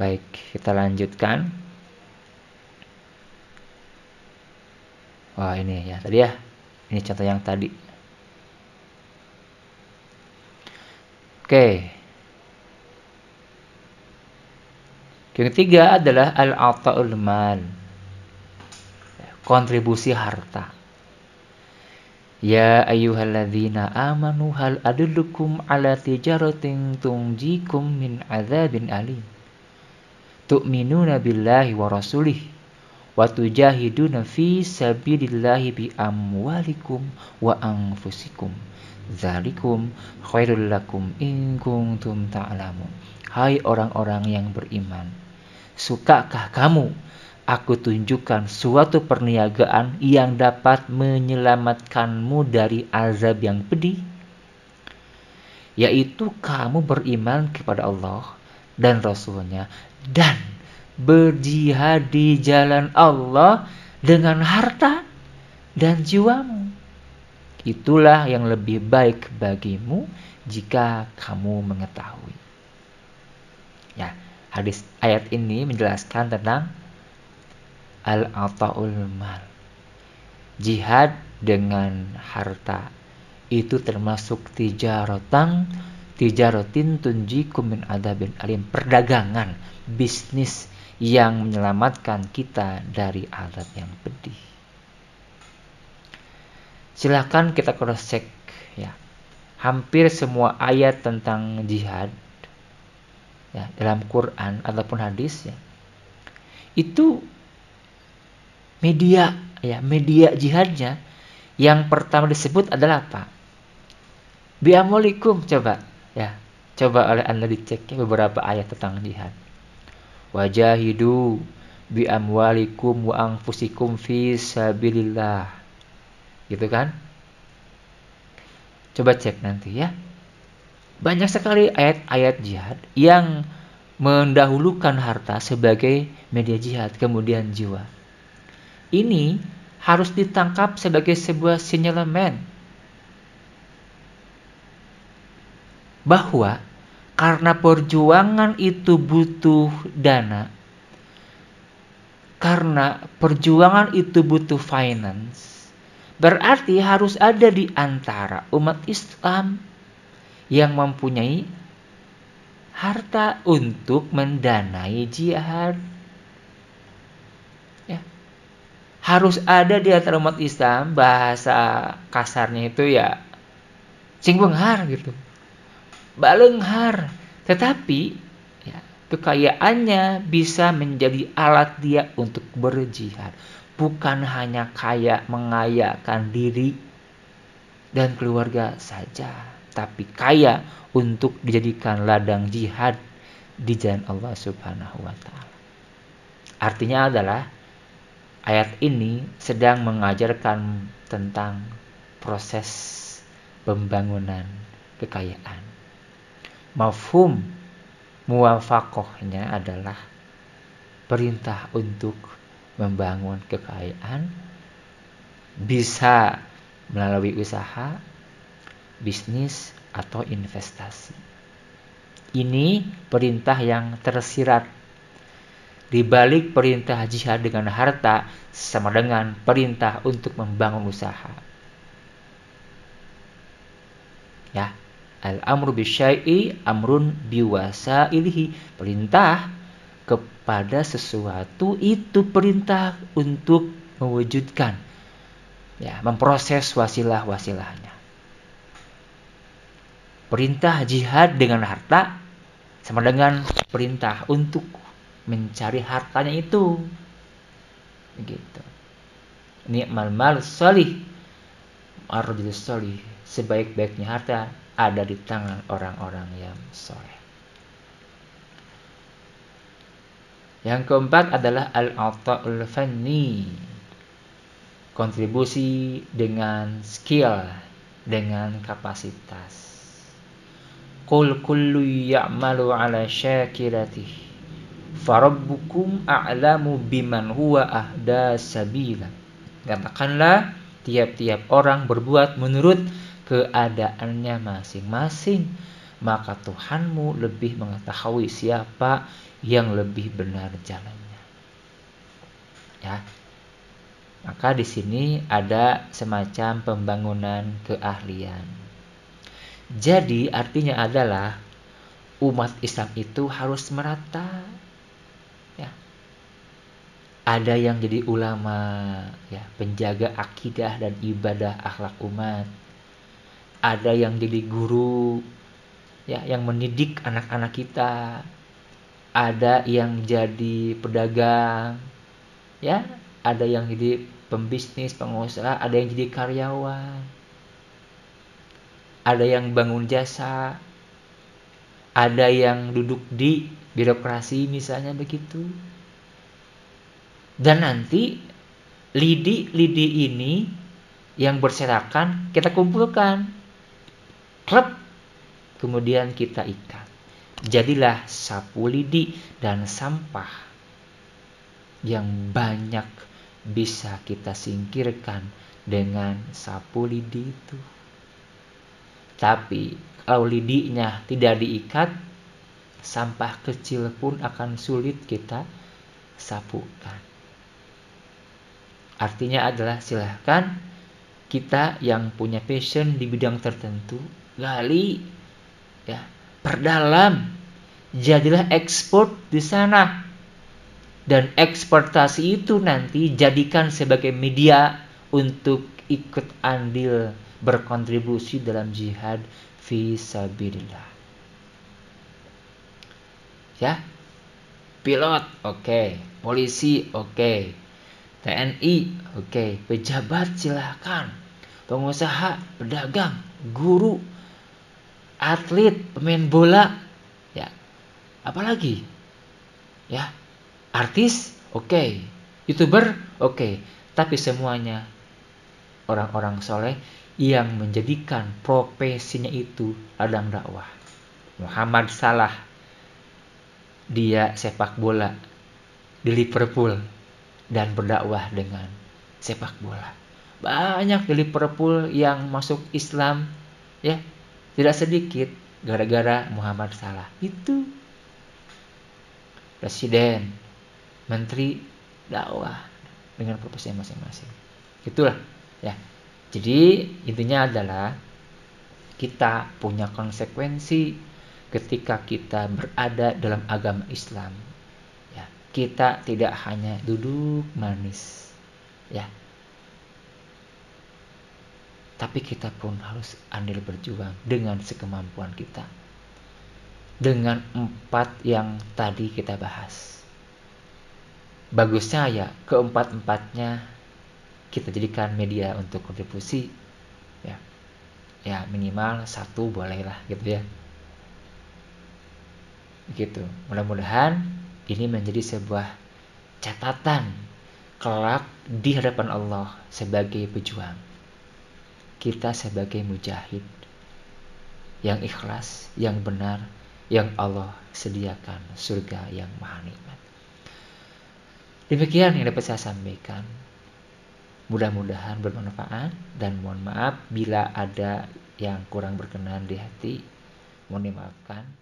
Baik, kita lanjutkan. Wah, ini ya tadi ya. Ini contoh yang tadi. Oke. Yang ketiga adalah al-ata'ul mal. Kontribusi harta. Ya ayyuhalladzina amanu hal adullukum ala tijaratin tunjikum min adzabin alim tu'minuna billahi wa rasulih wa tujahiduna fi sabilillahi bi amwalikum wa anfusikum zalikum khairul lakum in kuntum ta'lamun hai orang-orang yang beriman sukakah kamu aku tunjukkan suatu perniagaan yang dapat menyelamatkanmu dari azab yang pedih yaitu kamu beriman kepada Allah dan Rasulnya dan berjihad di jalan Allah dengan harta dan jiwamu. Itulah yang lebih baik bagimu jika kamu mengetahui. Ya, hadis ayat ini menjelaskan tentang al-ata'ul mal. Jihad dengan harta itu termasuk tijaratan tijarotin tunjikum min adabin alim perdagangan bisnis yang menyelamatkan kita dari adab yang pedih silahkan kita cross check ya hampir semua ayat tentang jihad ya, dalam Quran ataupun hadis ya itu media ya media jihadnya yang pertama disebut adalah apa biamolikum coba Ya, coba oleh Anda dicek ya beberapa ayat tentang jihad. Wajahidu bi amwalikum wa anfusikum fi sabilillah. Gitu kan? Coba cek nanti ya. Banyak sekali ayat-ayat jihad yang mendahulukan harta sebagai media jihad, kemudian jiwa. Ini harus ditangkap sebagai sebuah sinyalemen bahwa karena perjuangan itu butuh dana, karena perjuangan itu butuh finance, berarti harus ada di antara umat Islam yang mempunyai harta untuk mendanai jihad. Ya. Harus ada di antara umat Islam bahasa kasarnya itu ya sing benghar gitu balenghar. Tetapi ya, kekayaannya bisa menjadi alat dia untuk berjihad. Bukan hanya kaya mengayakan diri dan keluarga saja, tapi kaya untuk dijadikan ladang jihad di jalan Allah Subhanahu wa taala. Artinya adalah ayat ini sedang mengajarkan tentang proses pembangunan kekayaan mafhum muwafakohnya adalah perintah untuk membangun kekayaan bisa melalui usaha, bisnis atau investasi. Ini perintah yang tersirat di balik perintah jihad dengan harta sama dengan perintah untuk membangun usaha. Ya, Al-amru bisyai'i amrun ilhi Perintah kepada sesuatu itu perintah untuk mewujudkan ya, memproses wasilah-wasilahnya. Perintah jihad dengan harta sama dengan perintah untuk mencari hartanya itu. Begitu. ni'mal mal salih. ardil salih sebaik-baiknya harta ada di tangan orang-orang yang soleh. Yang keempat adalah al-ata'ul fanni. Kontribusi dengan skill, dengan kapasitas. Qul kullu ya'malu ala syakiratih. Farabbukum a'lamu biman huwa ahda sabila. Katakanlah, tiap-tiap orang berbuat menurut keadaannya masing-masing, maka Tuhanmu lebih mengetahui siapa yang lebih benar jalannya. Ya. Maka di sini ada semacam pembangunan keahlian. Jadi artinya adalah umat Islam itu harus merata. Ya. Ada yang jadi ulama, ya, penjaga akidah dan ibadah akhlak umat ada yang jadi guru ya yang mendidik anak-anak kita ada yang jadi pedagang ya ada yang jadi pembisnis pengusaha ada yang jadi karyawan ada yang bangun jasa ada yang duduk di birokrasi misalnya begitu dan nanti lidi-lidi ini yang berserakan kita kumpulkan Rep. Kemudian kita ikat. Jadilah sapu lidi dan sampah yang banyak bisa kita singkirkan dengan sapu lidi itu. Tapi kalau lidinya tidak diikat, sampah kecil pun akan sulit kita sapukan. Artinya adalah silahkan kita yang punya passion di bidang tertentu gali, ya, perdalam, jadilah ekspor di sana. Dan eksportasi itu nanti jadikan sebagai media untuk ikut andil berkontribusi dalam jihad visabilillah. Ya, pilot oke, okay. polisi oke, okay. TNI oke, okay. pejabat silahkan, pengusaha, pedagang, guru, atlet, pemain bola, ya. Apalagi? Ya. Artis, oke. Okay. YouTuber, oke. Okay. Tapi semuanya orang-orang soleh yang menjadikan profesinya itu ladang dakwah. Muhammad Salah dia sepak bola di Liverpool dan berdakwah dengan sepak bola. Banyak di Liverpool yang masuk Islam ya tidak sedikit gara-gara Muhammad Salah itu presiden menteri dakwah dengan profesinya masing-masing itulah ya jadi intinya adalah kita punya konsekuensi ketika kita berada dalam agama Islam ya kita tidak hanya duduk manis ya tapi kita pun harus andil berjuang dengan sekemampuan kita. Dengan empat yang tadi kita bahas. Bagusnya ya keempat-empatnya kita jadikan media untuk kontribusi ya. Ya minimal satu bolehlah gitu ya. Gitu. Mudah-mudahan ini menjadi sebuah catatan kelak di hadapan Allah sebagai pejuang kita sebagai mujahid yang ikhlas, yang benar, yang Allah sediakan surga yang maha nikmat. Demikian yang dapat saya sampaikan. Mudah-mudahan bermanfaat dan mohon maaf bila ada yang kurang berkenan di hati. Mohon dimaafkan.